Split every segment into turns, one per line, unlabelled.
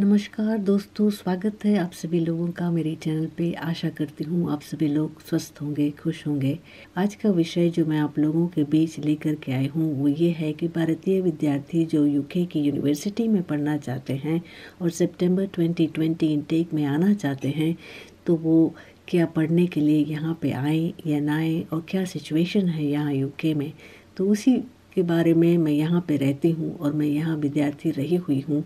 नमस्कार दोस्तों स्वागत है आप सभी लोगों का मेरे चैनल पे आशा करती हूँ आप सभी लोग स्वस्थ होंगे खुश होंगे आज का विषय जो मैं आप लोगों के बीच लेकर के आई हूँ वो ये है कि भारतीय विद्यार्थी जो यूके की यूनिवर्सिटी में पढ़ना चाहते हैं और सितंबर 2020 इनटेक में आना चाहते हैं तो वो क्या पढ़ने के लिए यहाँ पर आएँ या ना आएँ और क्या सिचुएशन है यहाँ यूके में तो उसी के बारे में मैं यहाँ पर रहती हूँ और मैं यहाँ विद्यार्थी रही हुई हूँ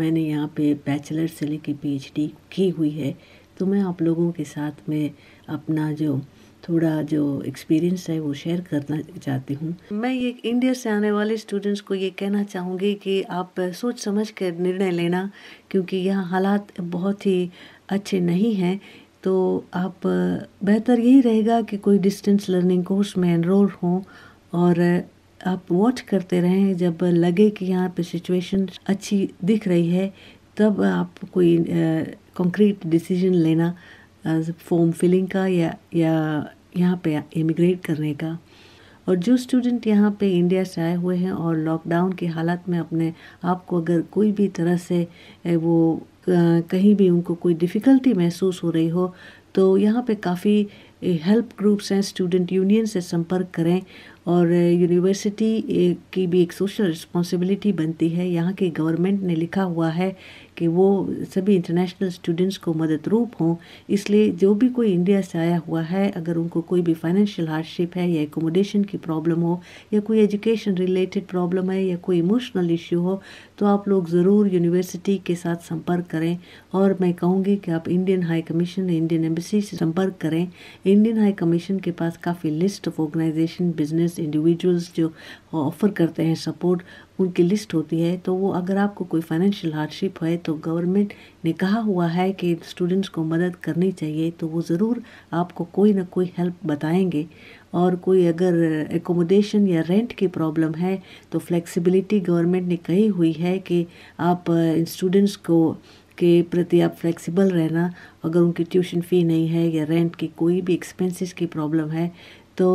मैंने यहाँ पे बैचलर से लेके पीएचडी की हुई है तो मैं आप लोगों के साथ में अपना जो थोड़ा जो एक्सपीरियंस है वो शेयर करना चाहती हूँ मैं ये इंडिया से आने वाले स्टूडेंट्स को ये कहना चाहूँगी कि आप सोच समझ कर निर्णय लेना क्योंकि यहाँ हालात बहुत ही अच्छे नहीं हैं तो आप बेहतर यही रहेगा कि कोई डिस्टेंस लर्निंग कोर्स में एनरोल हों और आप वॉच करते रहें जब लगे कि यहाँ पे सिचुएशन अच्छी दिख रही है तब आप कोई कंक्रीट डिसीजन लेना फॉर्म फिलिंग का या या यहाँ पे इमिग्रेट करने का और जो स्टूडेंट यहाँ पे इंडिया से आए हुए हैं और लॉकडाउन की हालात में अपने आप को अगर कोई भी तरह से वो कहीं भी उनको कोई डिफ़िकल्टी महसूस हो रही हो तो यहाँ पे काफ़ी हेल्प ग्रुप्स हैं स्टूडेंट यूनियन से संपर्क करें और यूनिवर्सिटी की भी एक सोशल रिस्पॉन्सिबिलिटी बनती है यहाँ की गवर्नमेंट ने लिखा हुआ है कि वो सभी इंटरनेशनल स्टूडेंट्स को मदद रूप हों इसलिए जो भी कोई इंडिया से आया हुआ है अगर उनको कोई भी फाइनेंशियल हार्डशिप है या एकोमोडेशन की प्रॉब्लम हो या कोई एजुकेशन रिलेटेड प्रॉब्लम है या कोई इमोशनल इश्यू हो तो आप लोग ज़रूर यूनिवर्सिटी के साथ संपर्क करें और मैं कहूँगी कि आप Indian high commission Indian embassy से संपर्क करें इंडियन हाई कमीशन के पास काफ़ी list of organisation business business individuals जो ऑफ़र करते हैं सपोर्ट उनकी लिस्ट होती है तो वो अगर आपको कोई फाइनेंशियल हार्डशिप है तो गवर्नमेंट ने कहा हुआ है कि स्टूडेंट्स को मदद करनी चाहिए तो वो ज़रूर आपको कोई ना कोई हेल्प बताएंगे और कोई अगर एकोमोडेशन या रेंट की प्रॉब्लम है तो फ्लेक्सिबिलिटी गवर्नमेंट ने कही हुई है कि आप स्टूडेंट्स को के प्रति आप फ्लेक्सिबल रहना अगर उनकी ट्यूशन फ़ी नहीं है या रेंट की कोई भी एक्सपेंसेस की प्रॉब्लम है तो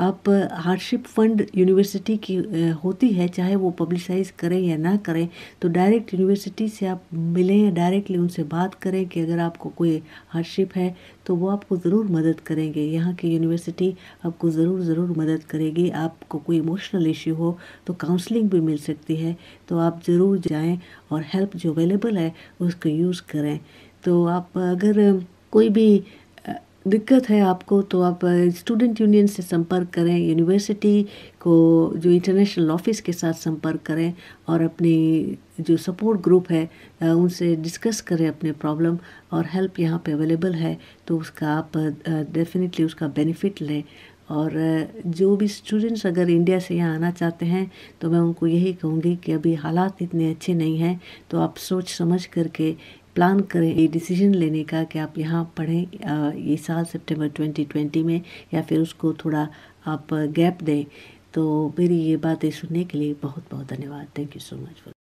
आप हार्डशिप फंड यूनिवर्सिटी की होती है चाहे वो पब्लिसाइज करें या ना करें तो डायरेक्ट यूनिवर्सिटी से आप मिलें या डायरेक्टली उनसे बात करें कि अगर आपको कोई हार्डशिप है तो वो आपको ज़रूर मदद करेंगे यहाँ की यूनिवर्सिटी आपको ज़रूर ज़रूर मदद करेगी आपको कोई इमोशनल इश्यू हो तो काउंसलिंग भी मिल सकती है तो आप ज़रूर जाएँ और हेल्प जो अवेलेबल है उसको यूज़ करें तो आप अगर कोई भी दिक्कत है आपको तो आप स्टूडेंट यूनियन से संपर्क करें यूनिवर्सिटी को जो इंटरनेशनल ऑफिस के साथ संपर्क करें और अपनी जो सपोर्ट ग्रुप है उनसे डिस्कस करें अपने प्रॉब्लम और हेल्प यहाँ पे अवेलेबल है तो उसका आप डेफिनेटली उसका बेनिफिट लें और जो भी स्टूडेंट्स अगर इंडिया से यहाँ आना चाहते हैं तो मैं उनको यही कहूँगी कि अभी हालात इतने अच्छे नहीं हैं तो आप सोच समझ करके प्लान करें ये डिसीजन लेने का कि आप यहाँ पढ़ें ये साल सितंबर 2020 में या फिर उसको थोड़ा आप गैप दें तो मेरी ये बातें सुनने के लिए बहुत बहुत धन्यवाद थैंक यू सो मच